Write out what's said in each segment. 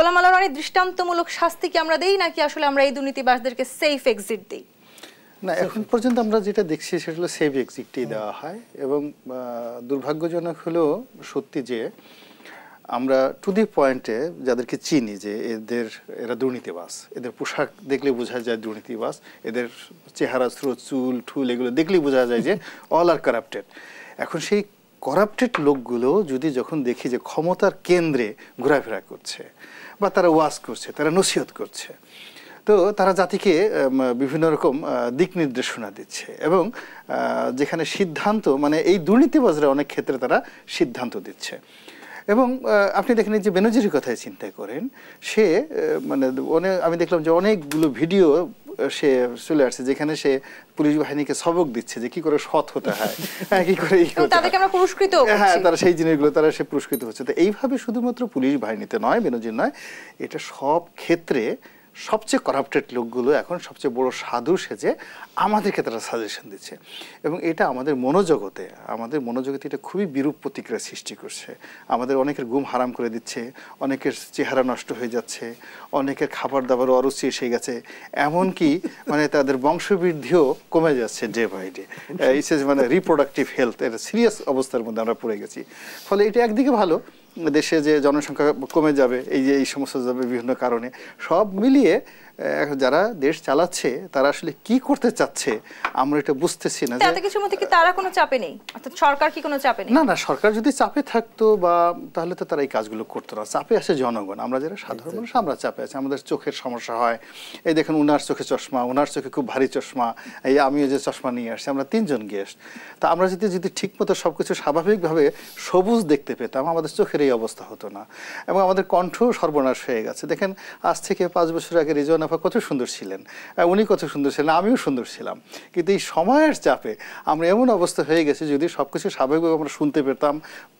গোলাম অনেক দৃষ্টান্তমূলক শাস্তি কি আমরা দেই নাকি আসলে আমরা এই দুর্নীতিবাসদেরকে সেফ এক্সিট দিই না এখন পর্যন্ত আমরা যেটা দেখছি সেটা হলো সেফ এক্সিটটি দেওয়া হয় এবং দুর্ভাগ্যজনক হলেও সত্যি যে আমরা টু দি পয়েন্টে যাদেরকে চিনি যে এদের এরা দুর্নীতিবাস এদের পোশাক দেখলে বোঝা যায় দুর্নীতিবাস এদের চেহারা স্রোত চুল ঠুল এগুলো দেখলে বোঝা যায় যে অল আর কারাপ্টেড এখন সেই করাপ্টেড লোকগুলো যদি যখন দেখি যে ক্ষমতার কেন্দ্রে ঘোরাফেরা করছে বা তারা ওয়াজ করছে তারা নসিহত করছে তো তারা জাতিকে বিভিন্ন রকম দিক নির্দেশনা দিচ্ছে এবং যেখানে সিদ্ধান্ত মানে এই দুর্নীতিবাজরা অনেক ক্ষেত্রে তারা সিদ্ধান্ত দিচ্ছে এবং আপনি দেখেন যে বেনজির কথায় চিন্তা করেন সে মানে অনেক আমি দেখলাম যে অনেকগুলো ভিডিও সে চলে আসছে যেখানে সে পুলিশ বাহিনীকে সবক দিচ্ছে যে কি করে সৎ হতে হয় হ্যাঁ কি করে তাদেরকে আমরা পুরস্কৃত হ্যাঁ তারা সেই জিনিসগুলো তারা সে পুরস্কৃত হচ্ছে তো এইভাবে শুধুমাত্র পুলিশ বাহিনীতে নয় বিনোদিন নয় এটা সব ক্ষেত্রে সবচেয়ে করাপ্টেড লোকগুলো এখন সবচেয়ে বড় সাধু সেজে আমাদেরকে তারা সাজেশন দিচ্ছে এবং এটা আমাদের মনোজগতে আমাদের মনোজগতে এটা খুবই বিরূপ প্রতিক্রিয়া সৃষ্টি করছে আমাদের অনেকের ঘুম হারাম করে দিচ্ছে অনেকের চেহারা নষ্ট হয়ে যাচ্ছে অনেকের খাবার দাবার অরুচি এসে গেছে এমনকি মানে তাদের বংশবৃদ্ধিও কমে যাচ্ছে ডে বাই ডে ইস মানে রিপ্রোডাক্টিভ হেলথ এটা সিরিয়াস অবস্থার মধ্যে আমরা পড়ে গেছি ফলে এটা একদিকে ভালো দেশে যে জনসংখ্যা কমে যাবে এই যে এই সমস্ত যাবে বিভিন্ন কারণে সব মিলিয়ে যারা দেশ চালাচ্ছে তারা আসলে কি করতে চাচ্ছে আমরা এটা বুঝতেছি না তাতে কিছু কি তারা কোনো চাপে নেই অর্থাৎ সরকার কি কোনো চাপে নেই না না সরকার যদি চাপে থাকতো বা তাহলে তো তারা এই কাজগুলো করতো না চাপে আসে জনগণ আমরা যারা সাধারণ মানুষ আমরা চাপে আছি আমাদের চোখের সমস্যা হয় এই দেখেন উনার চোখে চশমা উনার চোখে খুব ভারী চশমা এই আমিও যে চশমা নিয়ে আসছি আমরা তিনজন গেস্ট তা আমরা যদি যদি ঠিকমতো সবকিছু স্বাভাবিকভাবে সবুজ দেখতে পেতাম আমাদের চোখের এই অবস্থা হতো না এবং আমাদের কণ্ঠ সর্বনাশ হয়ে গেছে দেখেন আজ থেকে পাঁচ বছর আগে রিজওয়ান আফা কত সুন্দর ছিলেন উনি কত সুন্দর ছিলেন আমিও সুন্দর ছিলাম কিন্তু এই সময়ের চাপে আমরা এমন অবস্থা হয়ে গেছে যদি সব কিছু স্বাভাবিকভাবে আমরা শুনতে পেতাম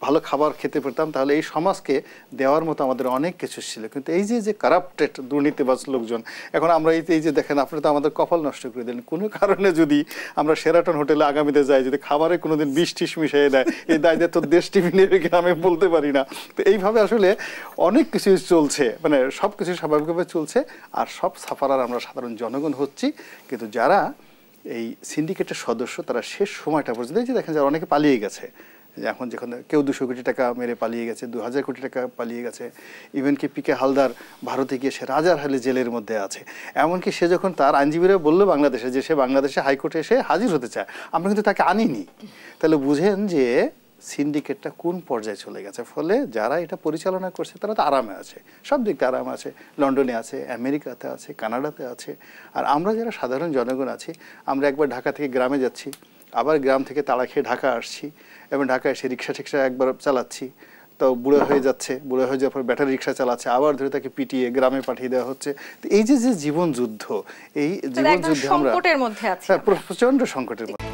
ভালো খাবার খেতে পেতাম তাহলে এই সমাজকে দেওয়ার মতো আমাদের অনেক কিছু ছিল কিন্তু এই যে যে কারাপ্টেড দুর্নীতিবাজ লোকজন এখন আমরা এই যে দেখেন আপনি তো আমাদের কপাল নষ্ট করে দিলেন কোনো কারণে যদি আমরা সেরাটন হোটেলে আগামীতে যাই যদি খাবারে কোনোদিন বিষ টিস মিশিয়ে দেয় এই দায় তো দেশ টিভি নিয়ে আমি বলতে পারি না তো এইভাবে আসলে অনেক কিছু চলছে মানে সব কিছু স্বাভাবিকভাবে চলছে আর সব সাফারার আমরা সাধারণ জনগণ হচ্ছি কিন্তু যারা এই সিন্ডিকেটের সদস্য তারা শেষ সময়টা পর্যন্ত যে দেখেন যারা অনেকে পালিয়ে গেছে যে এখন যেখানে কেউ দুশো কোটি টাকা মেরে পালিয়ে গেছে দু হাজার কোটি টাকা পালিয়ে গেছে ইভেন কি পিকে হালদার ভারতে গিয়ে সে রাজার হালে জেলের মধ্যে আছে এমনকি সে যখন তার আইনজীবীরা বললো বাংলাদেশে যে সে বাংলাদেশে হাইকোর্টে এসে হাজির হতে চায় আমরা কিন্তু তাকে আনিনি তাহলে বুঝেন যে সিন্ডিকেটটা কোন পর্যায়ে চলে গেছে ফলে যারা এটা পরিচালনা করছে তারা তো আরামে আছে সব দিক থেকে আরামে আছে লন্ডনে আছে আমেরিকাতে আছে কানাডাতে আছে আর আমরা যারা সাধারণ জনগণ আছি আমরা একবার ঢাকা থেকে গ্রামে যাচ্ছি আবার গ্রাম থেকে তাড়া খেয়ে ঢাকা আসছি এবং ঢাকায় এসে রিক্সা ঠিকসা একবার চালাচ্ছি তো বুড়ো হয়ে যাচ্ছে বুড়ো হয়ে যাওয়ার পর ব্যাটারি রিক্সা চালাচ্ছে আবার ধরে তাকে পিটিয়ে গ্রামে পাঠিয়ে দেওয়া হচ্ছে এই যে যে জীবন যুদ্ধ এই জীবন আমরা প্রচন্ড সংকটের মধ্যে